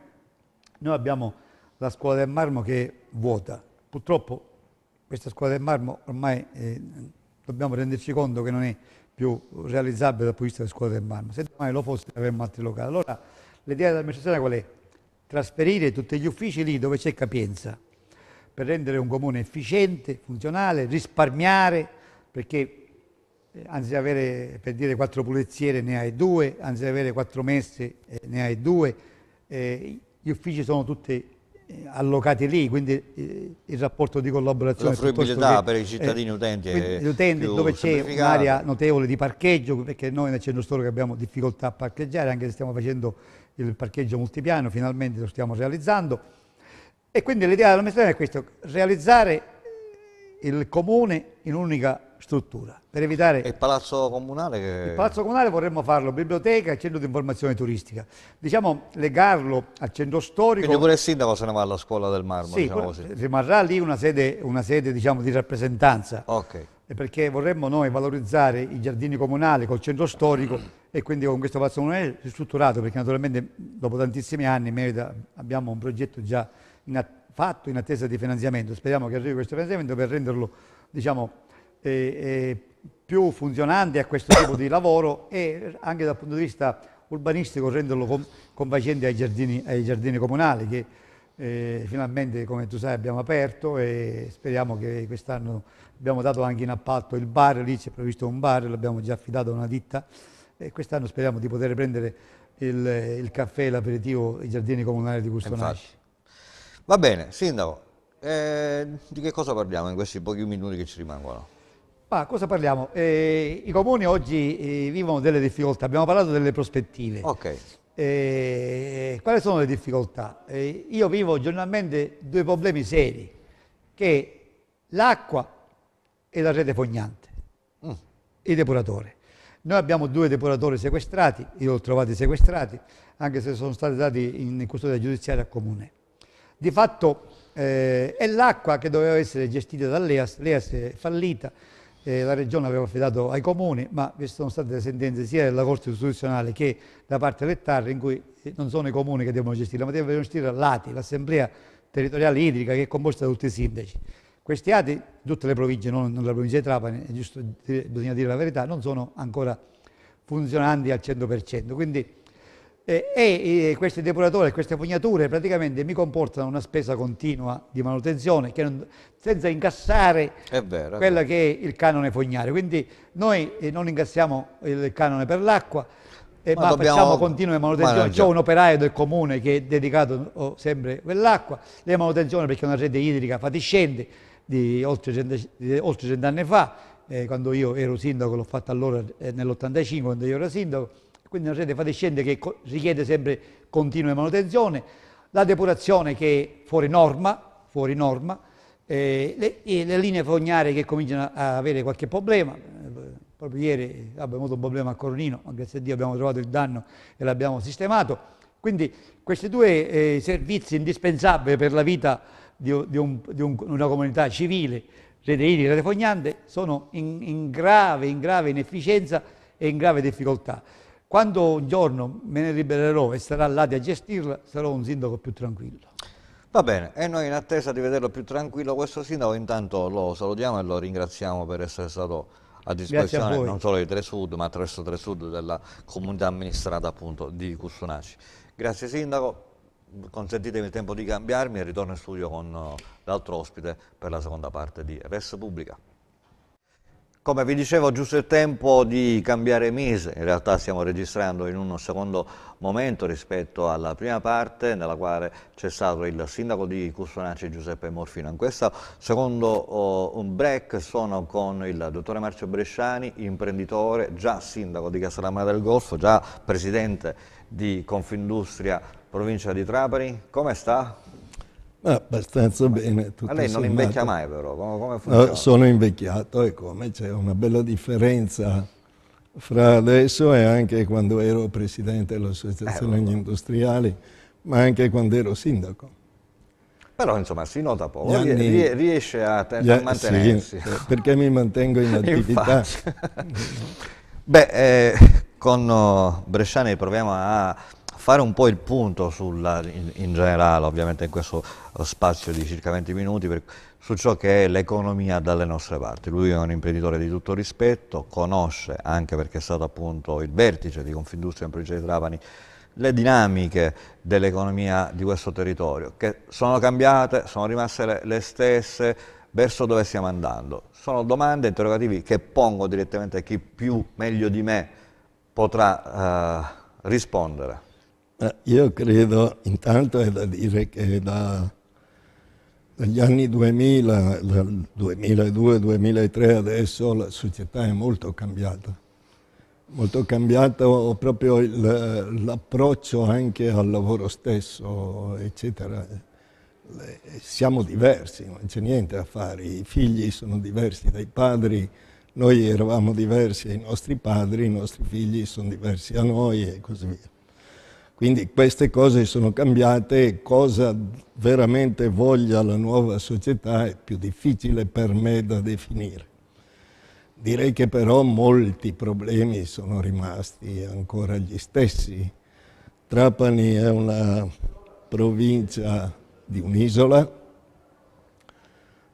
Speaker 2: noi abbiamo la scuola del marmo che è vuota, purtroppo questa scuola del marmo ormai eh, dobbiamo renderci conto che non è più realizzabile dal punto di vista della scuola del marmo. Se domani lo fosse avremmo altri locali. Allora l'idea dell'amministrazione qual è? Trasferire tutti gli uffici lì dove c'è capienza per rendere un comune efficiente, funzionale, risparmiare, perché eh, anziché avere per dire quattro puliziere ne hai due, anziché avere quattro messe eh, ne hai due, eh, gli uffici sono tutti eh, allocati lì, quindi eh, il rapporto di collaborazione... La fruibilità per i cittadini eh, utenti è utenti dove c'è un'area notevole di parcheggio, perché noi nel centro storico abbiamo difficoltà a parcheggiare, anche se stiamo facendo il parcheggio multipiano, finalmente lo stiamo realizzando. E quindi l'idea della dell'amministrazione è questa, realizzare il comune in un'unica struttura. Per evitare...
Speaker 1: E il palazzo comunale? Che... Il
Speaker 2: palazzo comunale vorremmo farlo, biblioteca e centro di informazione turistica. Diciamo legarlo al centro storico... Quindi pure
Speaker 1: il sindaco se ne va alla scuola del marmo, sì, diciamo così.
Speaker 2: rimarrà lì una sede, una sede diciamo, di rappresentanza. Ok. Perché vorremmo noi valorizzare i giardini comunali col centro storico e quindi con questo palazzo comunale ristrutturato perché naturalmente dopo tantissimi anni merita, abbiamo un progetto già in fatto in attesa di finanziamento. Speriamo che arrivi questo finanziamento per renderlo diciamo, eh, più funzionante a questo tipo di lavoro e anche dal punto di vista urbanistico renderlo com conveniente ai giardini, ai giardini comunali che eh, finalmente come tu sai abbiamo aperto e speriamo che quest'anno abbiamo dato anche in appalto il bar, lì c'è previsto un bar, l'abbiamo già affidato a una ditta e quest'anno speriamo di poter prendere il, il caffè e l'aperitivo ai giardini comunali di Custonasci.
Speaker 1: Va bene, Sindaco, eh, di che cosa parliamo in questi pochi minuti che ci rimangono?
Speaker 2: Ma cosa parliamo? Eh, I comuni oggi eh, vivono delle difficoltà, abbiamo parlato delle prospettive. Okay. Eh, quali sono le difficoltà? Eh, io vivo giornalmente due problemi seri, che l'acqua e la rete fognante, mm. il depuratore. Noi abbiamo due depuratori sequestrati, io li ho trovati sequestrati, anche se sono stati dati in custodia giudiziaria al comune. Di fatto eh, è l'acqua che doveva essere gestita dall'EAS, l'EAS è fallita, eh, la Regione aveva affidato ai comuni, ma vi sono state le sentenze sia della Corte Costituzionale che da parte del TAR in cui eh, non sono i comuni che devono gestire, ma devono gestire l'ATI, l'Assemblea Territoriale Idrica, che è composta da tutti i sindaci. Questi atti, tutte le province, non la provincia di Trapani, è giusto, bisogna dire la verità, non sono ancora funzionanti al 100%, quindi eh, e questi depuratori, e queste fognature praticamente mi comportano una spesa continua di manutenzione non, senza incassare vero, quella che è il canone fognario. Quindi noi eh, non incassiamo il canone per l'acqua, eh, ma, ma dobbiamo... facciamo continue manutenzioni. C'è un operaio del comune che è dedicato oh, sempre quell'acqua, le manutenzioni perché è una rete idrica fatiscente di oltre cent'anni fa, eh, quando io ero sindaco, l'ho fatto allora eh, nell'85 quando io ero sindaco, quindi una rete fatiscente che richiede sempre continua manutenzione, la depurazione che è fuori norma, fuori norma eh, le, le, linee fognarie che cominciano a avere qualche problema. Eh, proprio ieri abbiamo avuto un problema a Coronino, ma grazie a Dio abbiamo trovato il danno e l'abbiamo sistemato. Quindi questi due eh, servizi indispensabili per la vita di, di, un, di un, una comunità civile, rete idrica e rete fognante, sono in, in, grave, in grave inefficienza e in grave difficoltà. Quando un giorno me ne libererò e sarà là a gestirla, sarò un sindaco più tranquillo.
Speaker 1: Va bene, e noi in attesa di vederlo più tranquillo questo sindaco, intanto lo salutiamo e lo ringraziamo per essere stato a disposizione a non solo di Tresud, ma attraverso Tresud della comunità amministrata appunto di Custonaci. Grazie sindaco, consentitemi il tempo di cambiarmi e ritorno in studio con eh, l'altro ospite per la seconda parte di Res Pubblica. Come vi dicevo, giusto il tempo di cambiare mese, in realtà stiamo registrando in un secondo momento rispetto alla prima parte nella quale c'è stato il sindaco di Custonaci Giuseppe Morfino. In questo secondo uh, break sono con il dottore Marcio Bresciani, imprenditore, già sindaco di Castellammare del Golfo, già presidente di Confindustria provincia di Trapani. Come sta?
Speaker 3: Ma abbastanza bene. Ma lei non sommato. invecchia mai
Speaker 1: però, come funziona? No, sono
Speaker 3: invecchiato e come, c'è una bella differenza fra adesso e anche quando ero presidente dell'associazione eh, industriali, ma anche quando ero sindaco.
Speaker 1: Però insomma si nota poco, anni, riesce a, ten- a mantenersi. Sì, eh, perché mi mantengo in (laughs) attività. (laughs) Beh, eh, con oh, Bresciani proviamo a fare un po' il punto sulla, in, in, generale, ovviamente in questo eh, spazio di circa 20 minuti, per, su ciò che è l'economia dalle nostre parti. Lui è un imprenditore di tutto rispetto, conosce, anche perché è stato appunto il vertice di Confindustria in provincia di Trapani, le dinamiche dell'economia di questo territorio, che sono cambiate, sono rimaste le, le stesse, verso dove stiamo andando. Sono domande, interrogativi che pongo direttamente a chi più, meglio di me, potrà eh, rispondere.
Speaker 3: Eh, io credo, intanto è da dire che da, dagli anni 2000, 2002-2003 adesso la società è molto cambiata. Molto cambiato proprio il, l'approccio anche al lavoro stesso, eccetera. Eh, siamo diversi, non c'è niente a fare, i figli sono diversi dai padri, noi eravamo diversi ai nostri padri, i nostri figli sono diversi a noi e così via. Quindi queste cose sono cambiate e cosa veramente voglia la nuova società è più difficile per me da definire. Direi che però molti problemi sono rimasti ancora gli stessi. Trapani è una provincia di un'isola,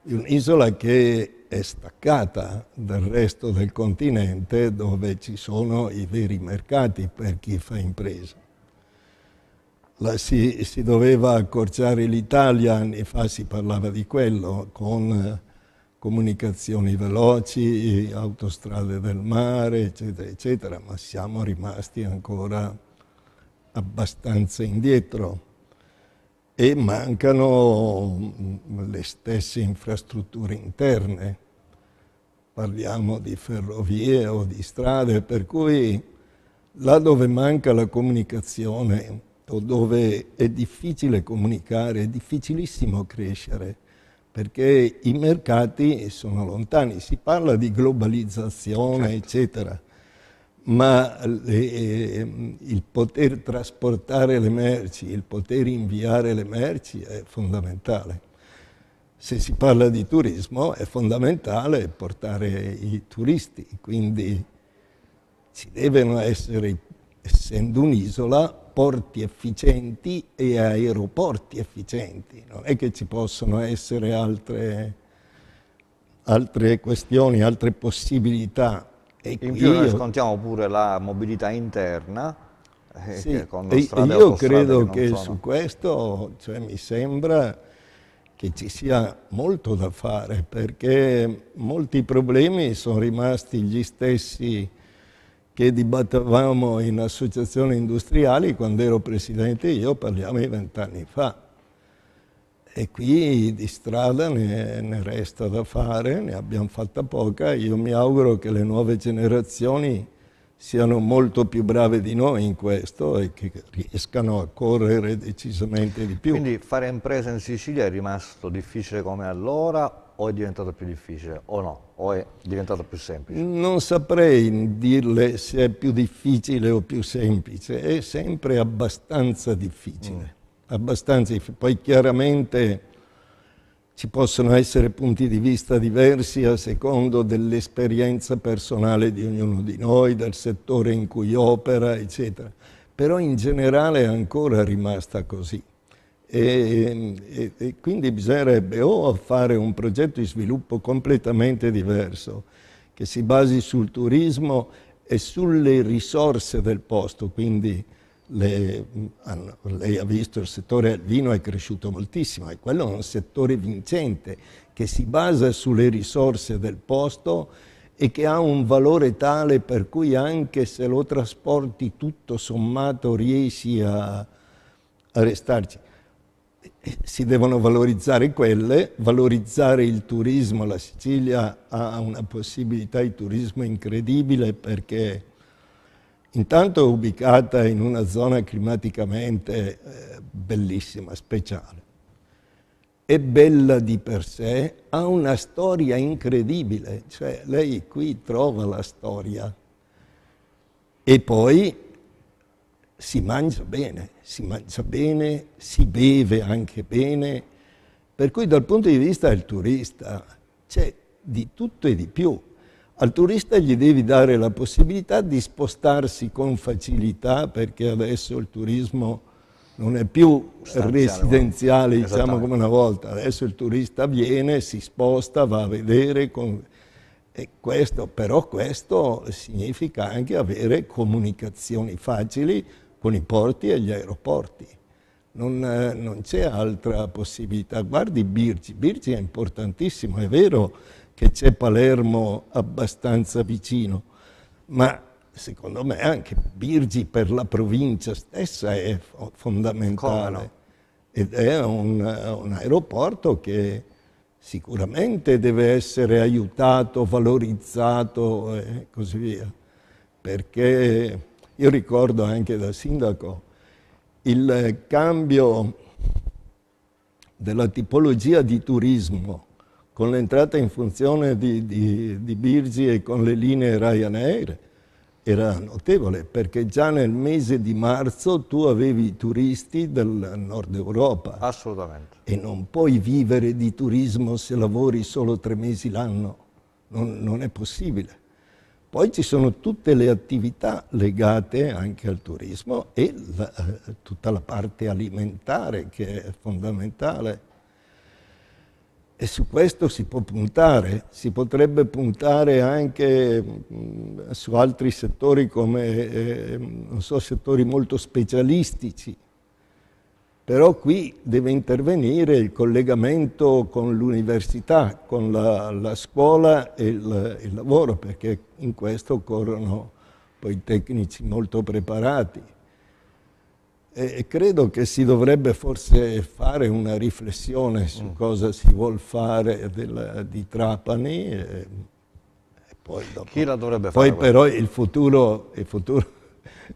Speaker 3: di un'isola che è staccata dal resto del continente dove ci sono i veri mercati per chi fa impresa la, si, si, doveva accorciare l'Italia, anni fa si parlava di quello, con eh, comunicazioni veloci, autostrade del mare, eccetera, eccetera, ma siamo rimasti ancora abbastanza indietro e mancano mm, le stesse infrastrutture interne. Parliamo di ferrovie o di strade, per cui là dove manca la comunicazione momento dove è difficile comunicare, è difficilissimo crescere, perché i mercati sono lontani, si parla di globalizzazione, certo. eccetera, ma eh, il poter trasportare le merci, il poter inviare le merci è fondamentale. Se si parla di turismo è fondamentale portare i turisti, quindi ci devono essere, essendo un'isola, porti efficienti e aeroporti efficienti. Non è che ci possono essere altre, altre questioni, altre possibilità. E In più noi scontiamo
Speaker 1: pure la mobilità interna. Eh, sì, io credo che, che su
Speaker 3: questo cioè, mi sembra che ci sia molto da fare perché molti problemi sono rimasti gli stessi che dibattevamo in associazioni industriali quando ero presidente io, parliamo di vent'anni fa. E qui di strada ne, ne resta da fare, ne abbiamo fatta poca. Io mi auguro che le nuove generazioni siano molto più brave di noi in questo e che riescano a correre decisamente di più.
Speaker 1: Quindi fare impresa in Sicilia è rimasto difficile come allora o è diventato più difficile o no? O è diventato più semplice?
Speaker 3: Non saprei dirle se è più difficile o più semplice, è sempre abbastanza difficile. Mm. Abbastanza, poi chiaramente ci possono essere punti di vista diversi a secondo dell'esperienza personale di ognuno di noi, del settore in cui opera, eccetera. Però in generale è ancora rimasta così. E, e, e quindi bisognerebbe o fare un progetto di sviluppo completamente diverso, che si basi sul turismo e sulle risorse del posto, quindi le, mm, lei ha visto il settore del vino è cresciuto moltissimo e quello è un settore vincente che si basa sulle risorse del posto e che ha un valore tale per cui anche se lo trasporti tutto sommato riesci a, a restarci. Eh, si devono valorizzare quelle, valorizzare il turismo, la Sicilia ha una possibilità di turismo incredibile perché intanto è ubicata in una zona climaticamente eh, bellissima, speciale, è bella di per sé, ha una storia incredibile, cioè lei qui trova la storia e poi si mangia bene si mangia bene, si beve anche bene, per cui dal punto di vista del turista c'è di tutto e di più. Al turista gli devi dare la possibilità di spostarsi con facilità perché adesso il turismo non è più residenziale, diciamo come una volta. Adesso il turista viene, si sposta, va a vedere. Con... Questo, però questo significa anche avere comunicazioni facili con i porti e gli aeroporti. Non, eh, non c'è altra possibilità. Guardi Birgi, Birgi è importantissimo, è vero che c'è Palermo abbastanza vicino, ma secondo me anche Birgi per la provincia stessa è fondamentale ed è un, un aeroporto che sicuramente deve essere aiutato, valorizzato e così via, perché io ricordo anche da sindaco il cambio della tipologia di turismo con l'entrata in funzione di, di, di, Birgi e con le linee Ryanair era notevole perché già nel mese di marzo tu avevi turisti del nord Europa.
Speaker 1: Assolutamente.
Speaker 3: E non puoi vivere di turismo se lavori solo tre mesi l'anno, non, non è possibile. Poi ci sono tutte le attività legate anche al turismo e la, eh, tutta la parte alimentare che è fondamentale. E su questo si può puntare, si potrebbe puntare anche mm, su altri settori come, eh, so, settori molto specialistici, però qui deve intervenire il collegamento con l'università, con la, la scuola e il, il lavoro, perché in questo occorrono poi tecnici molto preparati. E credo che si dovrebbe forse fare una riflessione su mm. cosa si vuol fare della, di Trapani. E, e poi dopo. Chi la dovrebbe poi fare? Poi però il futuro, il
Speaker 1: futuro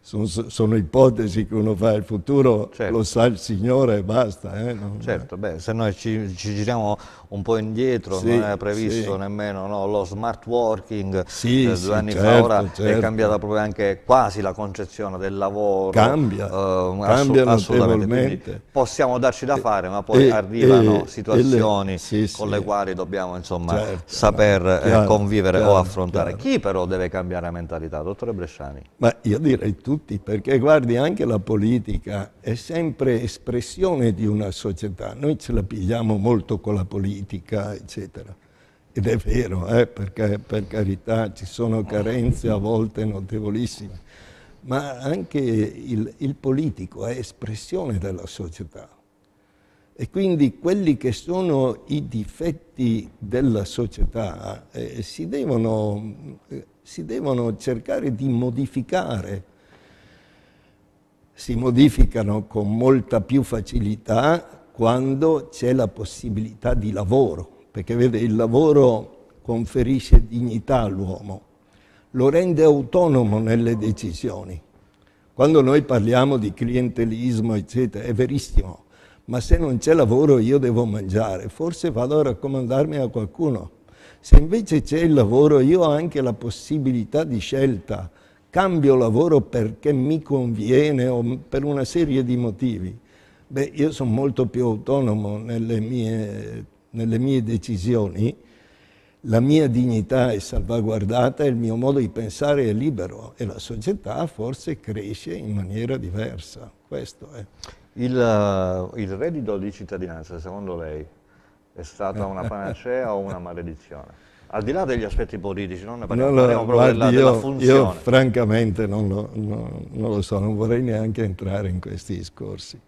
Speaker 1: sono,
Speaker 3: sono, ipotesi che uno fa il
Speaker 1: futuro, certo. lo sa il Signore e basta. Eh? Non... Certo, beh, se noi ci, ci, giriamo un po' indietro, sì, non è previsto sì. nemmeno no? lo smart working eh, sì, eh, due anni certo, fa, ora certo. è cambiata proprio anche quasi la concezione del lavoro. Cambia, eh, cambia assolutamente. possiamo darci da fare, ma poi e, arrivano e, situazioni e le, con le quali dobbiamo insomma, certo, saper no, eh, chiaro, convivere chiaro, o affrontare. Chiaro. Chi però deve cambiare mentalità? Dottore Bresciani?
Speaker 3: Ma io direi tutti, perché guardi anche la politica è sempre espressione di una società, noi ce la pigliamo molto con la politica, eccetera. Ed è vero, eh, perché per carità ci sono carenze a volte notevolissime, ma anche il, il politico è espressione della società. E quindi quelli che sono i difetti della società eh, si, devono, eh, si, devono, cercare di modificare si modificano con molta più facilità quando c'è la possibilità di lavoro, perché vede, il lavoro conferisce dignità all'uomo, lo rende autonomo nelle decisioni. Quando noi parliamo di clientelismo, eccetera, è verissimo, ma se non c'è lavoro io devo mangiare, forse vado a raccomandarmi a qualcuno. Se invece c'è il lavoro io ho anche la possibilità di scelta, cambio lavoro perché mi conviene o per una serie di motivi. Beh, io sono molto più autonomo nelle mie, nelle mie decisioni, la mia dignità è salvaguardata, il mio modo di pensare è libero e la società forse cresce in maniera diversa. Questo è.
Speaker 1: Il, eh, il reddito di cittadinanza, secondo lei, è stata una (laughs) panacea o una maledizione? al di là degli aspetti politici, non ne parliamo, no, parliamo proprio della, io, della, funzione. Io
Speaker 3: francamente non lo, no, non lo so, non vorrei neanche entrare in questi discorsi.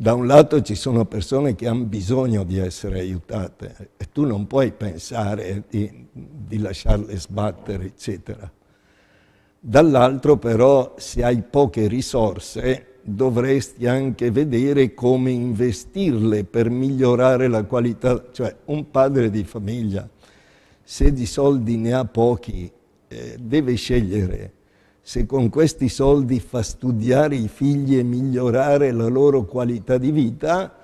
Speaker 3: Da un lato ci sono persone che hanno bisogno di essere aiutate e tu non puoi pensare di, di lasciarle sbattere, eccetera. Dall'altro però, se hai poche risorse, dovresti anche vedere come investirle per migliorare la qualità, cioè un padre di famiglia se di soldi ne ha pochi, eh, deve scegliere se con questi soldi fa studiare i figli e migliorare la loro qualità di vita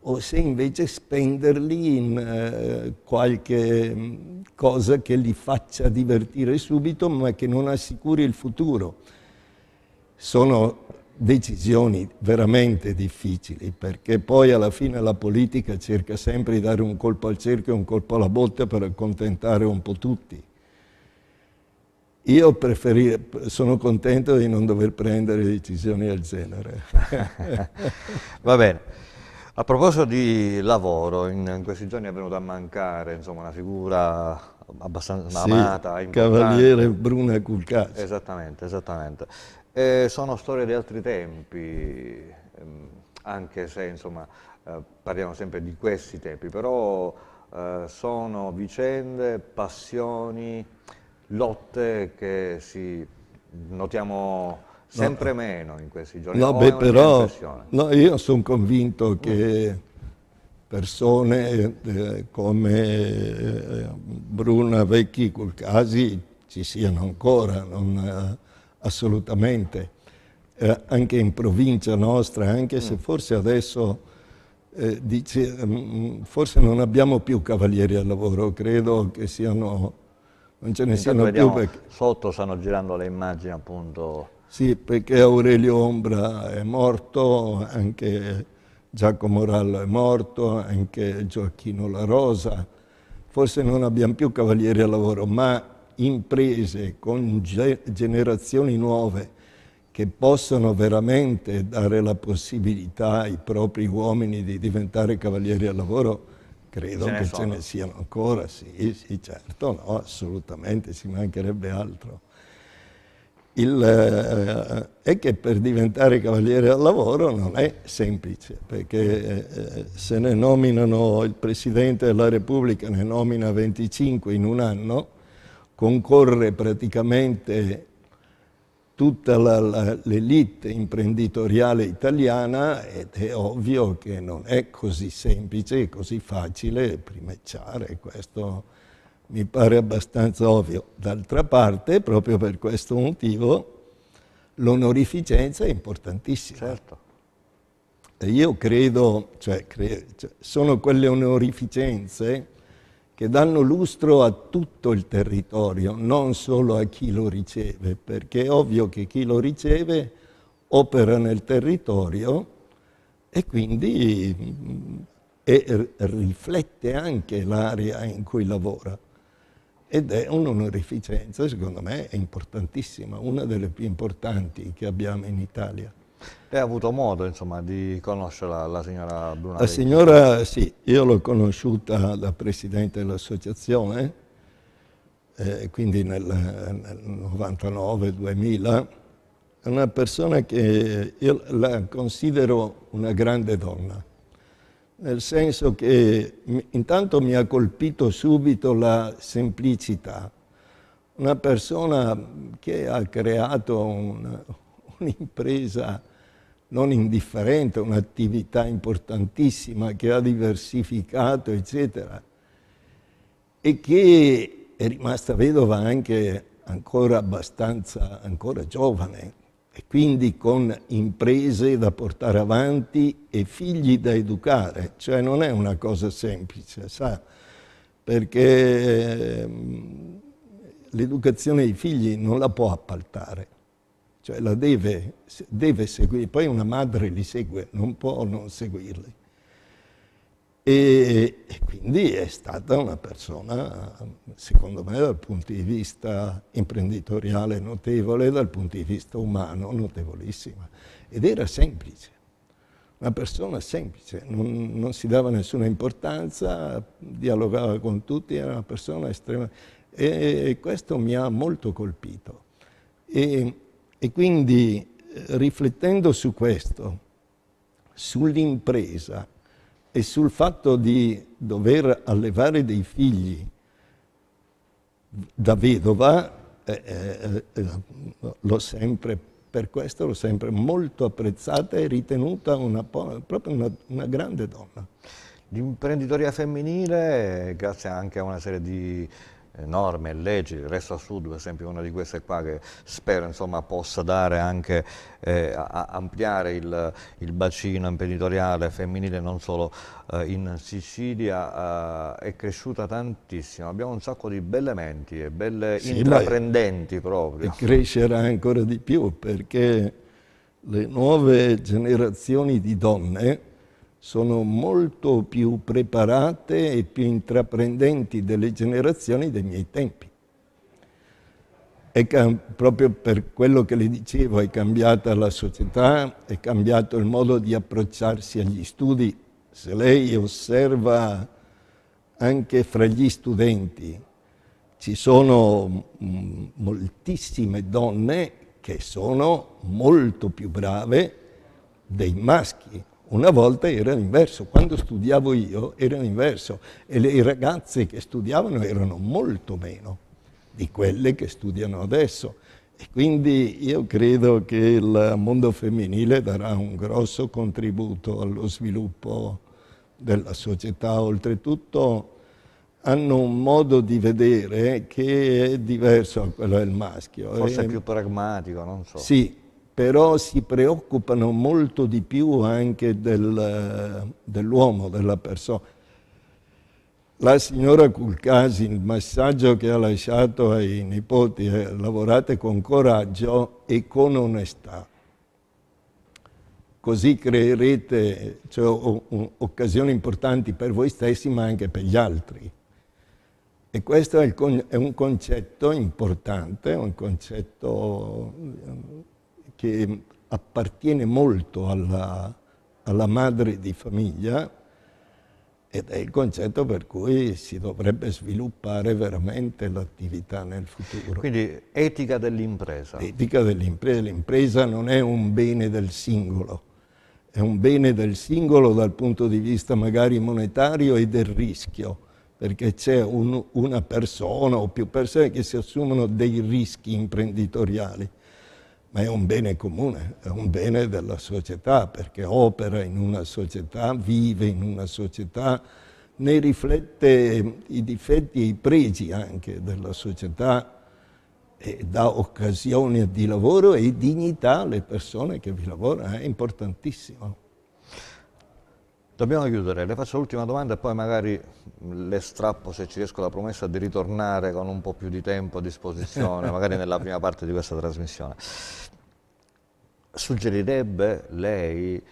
Speaker 3: o se invece spenderli in eh, qualche mm, cosa che li faccia divertire subito ma che non assicuri il futuro. Sono decisioni veramente difficili, perché poi alla fine la politica cerca sempre di dare un colpo al cerchio e un colpo alla botte per accontentare un po' tutti. Io sono contento di non dover prendere decisioni del genere.
Speaker 1: (laughs) Va bene. A proposito di lavoro, in questi giorni è venuta a mancare insomma, una figura abbastanza sì, amata, importante. Cavaliere Bruna Culcaccio. Esattamente, esattamente. Eh, sono storie di altri tempi, ehm, anche se insomma, eh, parliamo sempre di questi tempi, però eh, sono vicende, passioni, lotte che si notiamo sempre no. meno in questi giorni. No, beh, però no,
Speaker 3: io sono convinto che persone eh, come eh, Bruna Vecchi Culcasi ci siano ancora. Non, eh, assolutamente, eh, anche in provincia nostra, anche se mm. forse adesso eh, dice, mh, mm, mm, forse non abbiamo più cavalieri al lavoro, credo che siano, non ce ne Intanto siano più. Perché...
Speaker 1: Sotto stanno girando le immagini appunto.
Speaker 3: Sì, perché Aurelio Ombra è morto, anche Giacomo Rallo è morto, anche Gioacchino La Rosa. Forse non abbiamo più cavalieri al lavoro, ma imprese, con generazioni nuove che possano veramente dare la possibilità ai propri uomini di diventare cavalieri al lavoro, credo ce che sono. ce ne siano ancora, sì, sì, certo, no, assolutamente, si mancherebbe altro. Il, eh, è che per diventare cavaliere al lavoro non è semplice, perché eh, se ne nominano il Presidente della Repubblica, ne nomina 25 in un anno, concorre praticamente tutta l'elite imprenditoriale italiana ed è ovvio che non è così semplice e così facile primeggiare, questo mi pare abbastanza ovvio. D'altra parte, proprio per questo motivo, l'onorificenza è importantissima. Certo. E io credo, cioè, cre- cioè, sono quelle onorificenze che danno lustro a tutto il territorio, non solo a chi lo riceve, perché è ovvio che chi lo riceve opera nel territorio e quindi mm, e riflette anche l'area in cui lavora. Ed è un'onorificenza, secondo me, importantissima, una delle più importanti che
Speaker 1: abbiamo in Italia. Lei ha avuto modo insomma, di conoscere la, la signora Brunarelli? La signora
Speaker 3: sì, io l'ho conosciuta da presidente dell'associazione, eh, quindi nel, nel 99-2000. È una persona che io la considero una grande donna, nel senso che intanto mi ha colpito subito la semplicità. Una persona che ha creato un, un'impresa non indifferente, un'attività importantissima che ha diversificato, eccetera, e che è rimasta vedova anche ancora abbastanza, ancora giovane, e quindi con imprese da portare avanti e figli da educare, cioè non è una cosa semplice, sa, perché ehm, l'educazione dei figli non la può appaltare cioè la deve, deve seguire, poi una madre li segue, non può non seguirli. E, e, quindi è stata una persona, secondo me, dal punto di vista imprenditoriale notevole, dal punto di vista umano notevolissima. Ed era semplice, una persona semplice, non, non si dava nessuna importanza, dialogava con tutti, era una persona estrema. E, e questo mi ha molto colpito. E, e quindi eh, riflettendo su questo, sull'impresa e sul fatto di dover allevare dei figli da vedova, eh, eh, eh, eh l'ho sempre, per questo l'ho sempre molto apprezzata e ritenuta una, proprio una, una grande donna.
Speaker 1: L'imprenditoria femminile, grazie anche a una serie di norme e leggi, a Sud per esempio una di queste qua che spero insomma, possa dare anche, eh, ampliare il, il, bacino imprenditoriale femminile non solo eh, in Sicilia, eh, è cresciuta tantissimo, abbiamo un sacco di belle menti e belle sì, intraprendenti proprio. E
Speaker 3: crescerà ancora di più perché le nuove generazioni di donne sono molto più preparate e più intraprendenti delle generazioni dei miei tempi. proprio per quello che le dicevo, è cambiata la società, è cambiato il modo di approcciarsi agli studi. Se lei osserva anche fra gli studenti, ci sono mm, moltissime donne che sono molto più brave dei maschi una volta era l'inverso, quando studiavo io era l'inverso e le ragazze che studiavano erano molto meno di quelle che studiano adesso. E quindi io credo che il mondo femminile darà un grosso contributo allo sviluppo della società. Oltretutto hanno un modo di vedere che è diverso da quello del maschio. Forse è eh. più pragmatico,
Speaker 1: non so. Sì,
Speaker 3: però si preoccupano molto di più anche del, eh, dell'uomo, della persona. La signora Kulkasi, il messaggio che ha lasciato ai nipoti è eh, lavorate con coraggio e con onestà. Così creerete cioè, occasioni importanti per voi stessi ma anche per gli altri. E questo è, è un concetto importante, un concetto che appartiene molto alla, alla madre di famiglia ed è il concetto per cui si dovrebbe sviluppare veramente l'attività nel futuro. Quindi
Speaker 1: etica dell'impresa. Etica dell'impresa.
Speaker 3: L'impresa non è un bene del singolo, è un bene del singolo dal punto di vista magari monetario e del rischio, perché c'è un, una persona o più persone che si assumono dei rischi imprenditoriali ma è un bene comune, è un bene della società, perché opera in una società, vive in una società, ne riflette i difetti e i pregi anche della società e dà occasione di
Speaker 1: lavoro e dignità alle persone che vi lavorano, è importantissimo. Dobbiamo chiudere, le faccio l'ultima domanda e poi magari le strappo se ci riesco la promessa di ritornare con un po' più di tempo a disposizione, (laughs) magari nella prima parte di questa trasmissione. Suggerirebbe lei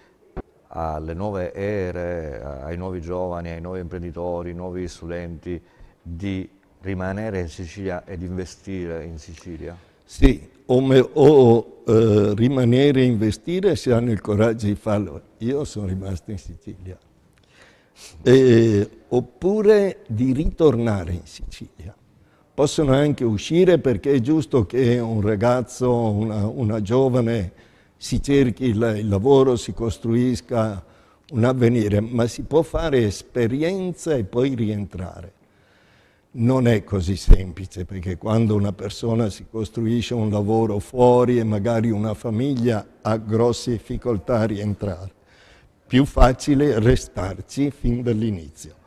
Speaker 1: alle nuove ere, ai nuovi giovani, ai nuovi imprenditori, ai nuovi studenti di rimanere in Sicilia ed investire in Sicilia?
Speaker 3: Sì, o, o eh, rimanere e investire se hanno il coraggio di farlo. Io sono rimasto in Sicilia. Eh, oppure di ritornare in Sicilia. Possono anche uscire perché è giusto che un ragazzo, una, una giovane, si cerchi il, il lavoro, si costruisca un avvenire, ma si può fare esperienza e poi rientrare non è così semplice, perché quando una persona si costruisce un lavoro fuori e magari una famiglia ha grosse difficoltà a rientrare, più facile restarci fin dall'inizio.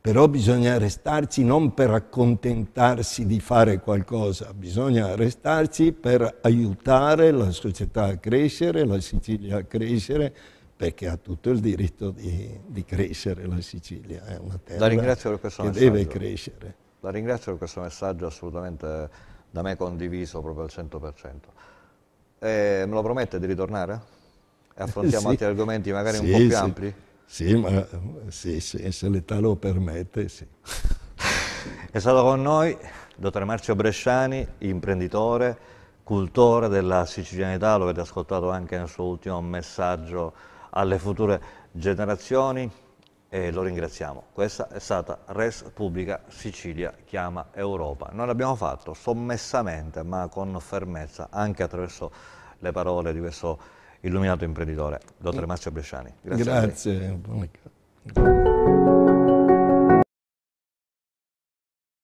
Speaker 3: Però bisogna restarci non per accontentarsi di fare qualcosa, bisogna restarci per aiutare la società a crescere, la Sicilia a crescere, perché ha tutto il diritto di, di crescere la Sicilia, è una terra che messaggio. deve crescere.
Speaker 1: La ringrazio per questo messaggio assolutamente da me condiviso proprio al 100%. E eh, me lo promette di ritornare? E (laughs) affrontiamo sì. altri argomenti magari sì, un po' più sì. ampi?
Speaker 3: Sì, ma sì, se l'età lo permette, sì.
Speaker 1: È stato con noi dottor Marzio Bresciani, imprenditore, cultore della sicilianità, lo avete ascoltato anche nel suo ultimo messaggio alle future generazioni e lo ringraziamo. Questa è stata Res Pubblica Sicilia chiama Europa. Noi l'abbiamo fatto sommessamente ma con fermezza anche attraverso le parole di questo illuminato imprenditore, dottore mm. Marzio Bresciani.
Speaker 2: Grazie. Grazie.